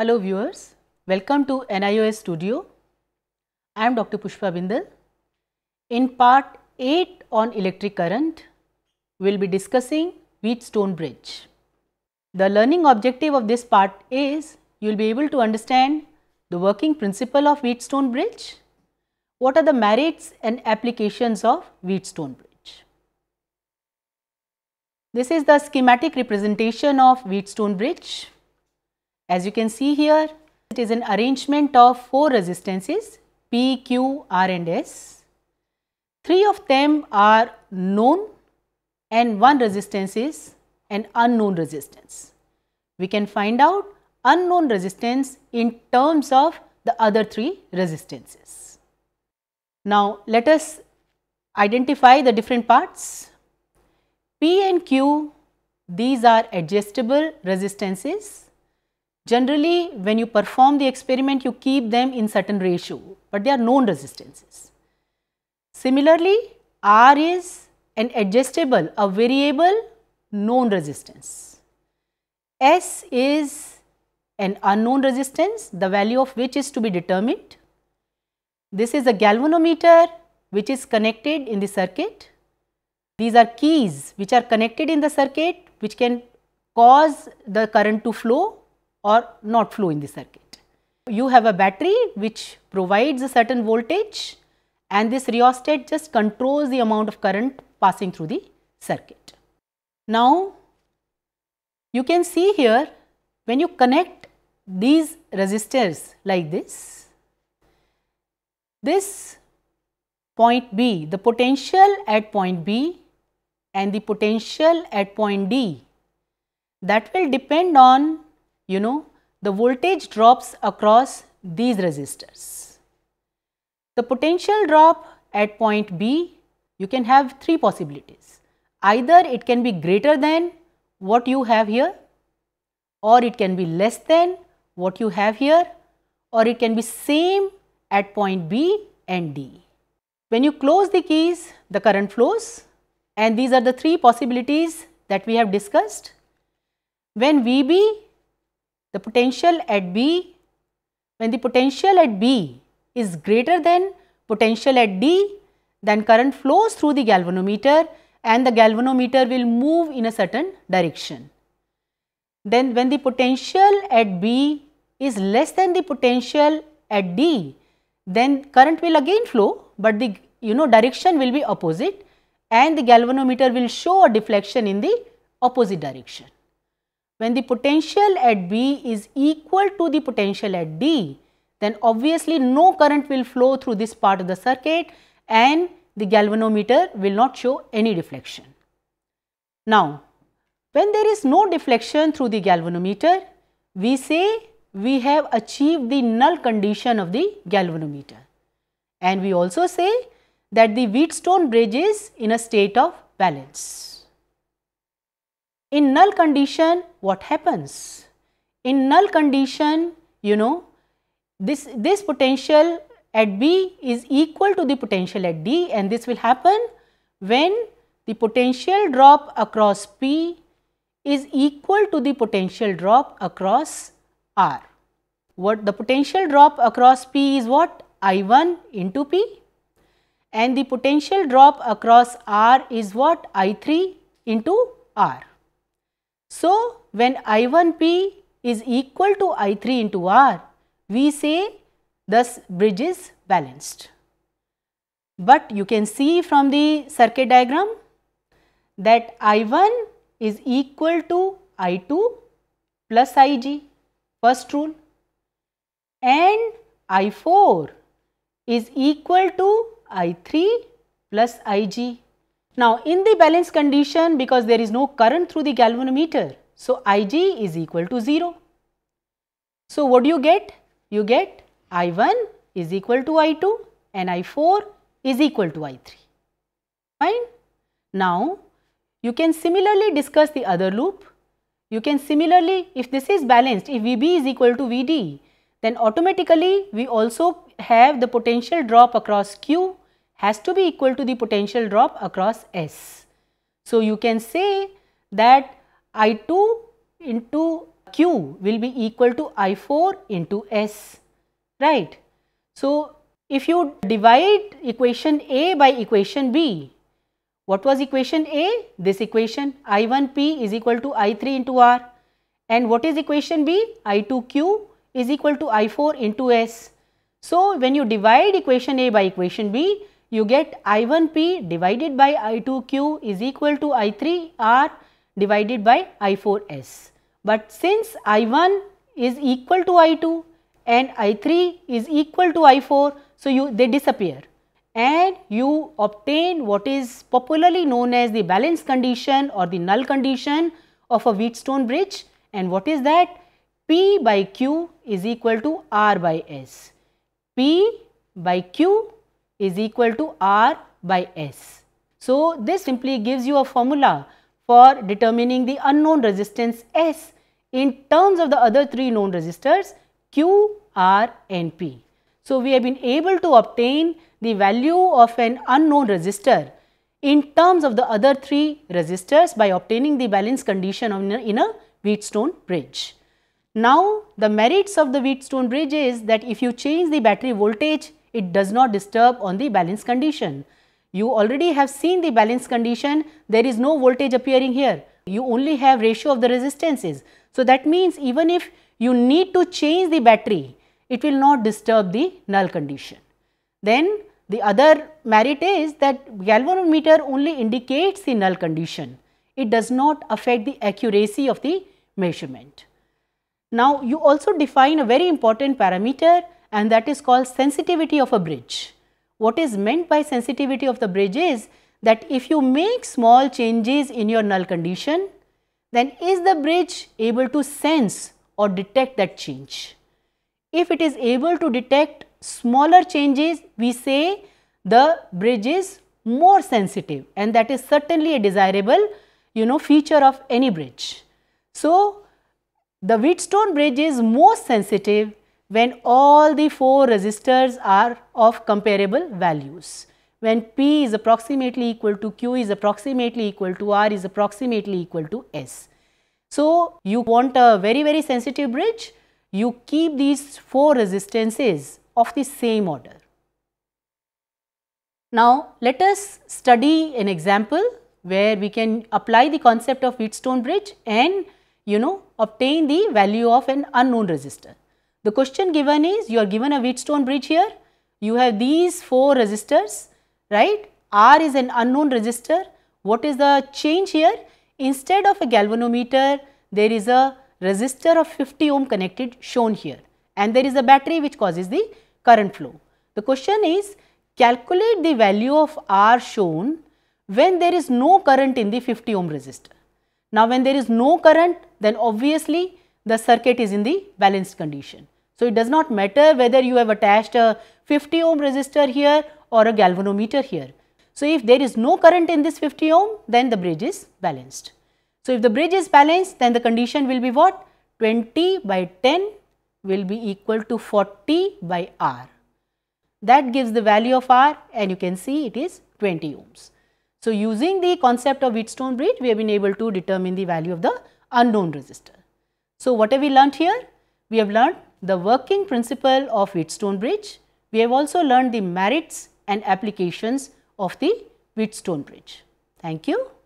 Hello viewers, welcome to NIOS studio. I am Dr. Pushpa Bindal. In part 8 on electric current, we will be discussing Wheatstone bridge. The learning objective of this part is you will be able to understand the working principle of Wheatstone bridge, what are the merits and applications of Wheatstone bridge. This is the schematic representation of Wheatstone bridge as you can see here, it is an arrangement of four resistances P, Q, R and S. Three of them are known and one resistance is an unknown resistance. We can find out unknown resistance in terms of the other three resistances. Now, let us identify the different parts. P and Q, these are adjustable resistances Generally, when you perform the experiment, you keep them in certain ratio, but they are known resistances. Similarly, R is an adjustable, a variable known resistance. S is an unknown resistance, the value of which is to be determined. This is a galvanometer which is connected in the circuit. These are keys which are connected in the circuit which can cause the current to flow or not flow in the circuit. You have a battery which provides a certain voltage and this rheostat just controls the amount of current passing through the circuit. Now, you can see here when you connect these resistors like this, this point B, the potential at point B and the potential at point D that will depend on you know the voltage drops across these resistors. The potential drop at point B you can have three possibilities either it can be greater than what you have here or it can be less than what you have here or it can be same at point B and D. When you close the keys the current flows and these are the three possibilities that we have discussed. When VB the potential at B, when the potential at B is greater than potential at D, then current flows through the galvanometer and the galvanometer will move in a certain direction. Then when the potential at B is less than the potential at D, then current will again flow, but the you know direction will be opposite and the galvanometer will show a deflection in the opposite direction when the potential at B is equal to the potential at D, then obviously no current will flow through this part of the circuit and the galvanometer will not show any deflection. Now, when there is no deflection through the galvanometer, we say we have achieved the null condition of the galvanometer. And we also say that the Wheatstone bridge is in a state of balance. In null condition, what happens? In null condition, you know, this, this potential at B is equal to the potential at D and this will happen when the potential drop across P is equal to the potential drop across R. What the potential drop across P is what? I1 into P and the potential drop across R is what? I3 into R. So, when I1P is equal to I3 into R, we say thus bridge is balanced. But you can see from the circuit diagram that I1 is equal to I2 plus Ig, first rule and I4 is equal to I3 plus Ig, now in the balanced condition because there is no current through the galvanometer, so Ig is equal to 0. So what do you get? You get I1 is equal to I2 and I4 is equal to I3. Fine? Now you can similarly discuss the other loop. You can similarly if this is balanced if Vb is equal to Vd then automatically we also have the potential drop across Q has to be equal to the potential drop across S. So, you can say that I2 into Q will be equal to I4 into S, right. So, if you divide equation A by equation B, what was equation A? This equation I1P is equal to I3 into R and what is equation B? I2Q is equal to I4 into S. So, when you divide equation A by equation B, you get I1P divided by I2Q is equal to I3R divided by I4S. But since I1 is equal to I2 and I3 is equal to I4, so you they disappear and you obtain what is popularly known as the balance condition or the null condition of a Wheatstone bridge and what is that? P by Q is equal to R by S. P by Q is equal to R by S. So, this simply gives you a formula for determining the unknown resistance S in terms of the other three known resistors Q, R and P. So, we have been able to obtain the value of an unknown resistor in terms of the other three resistors by obtaining the balance condition in a Wheatstone bridge. Now, the merits of the Wheatstone bridge is that if you change the battery voltage it does not disturb on the balance condition. You already have seen the balance condition. There is no voltage appearing here. You only have ratio of the resistances. So that means even if you need to change the battery, it will not disturb the null condition. Then the other merit is that galvanometer only indicates the null condition. It does not affect the accuracy of the measurement. Now, you also define a very important parameter and that is called sensitivity of a bridge. What is meant by sensitivity of the bridge is that if you make small changes in your null condition, then is the bridge able to sense or detect that change? If it is able to detect smaller changes, we say the bridge is more sensitive and that is certainly a desirable you know feature of any bridge. So, the Wheatstone bridge is most sensitive when all the four resistors are of comparable values. When P is approximately equal to Q is approximately equal to R is approximately equal to S. So, you want a very very sensitive bridge, you keep these four resistances of the same order. Now, let us study an example where we can apply the concept of Wheatstone bridge and you know obtain the value of an unknown resistor. The question given is you are given a Wheatstone bridge here. You have these four resistors, right? R is an unknown resistor. What is the change here? Instead of a galvanometer, there is a resistor of 50 ohm connected shown here and there is a battery which causes the current flow. The question is calculate the value of R shown when there is no current in the 50 ohm resistor. Now, when there is no current then obviously the circuit is in the balanced condition. So, it does not matter whether you have attached a 50 ohm resistor here or a galvanometer here. So, if there is no current in this 50 ohm then the bridge is balanced. So, if the bridge is balanced then the condition will be what 20 by 10 will be equal to 40 by R. That gives the value of R and you can see it is 20 ohms. So, using the concept of Wheatstone bridge we have been able to determine the value of the unknown resistor. So, what have we learnt here? We have learnt the working principle of Wheatstone bridge. We have also learnt the merits and applications of the Wheatstone bridge. Thank you.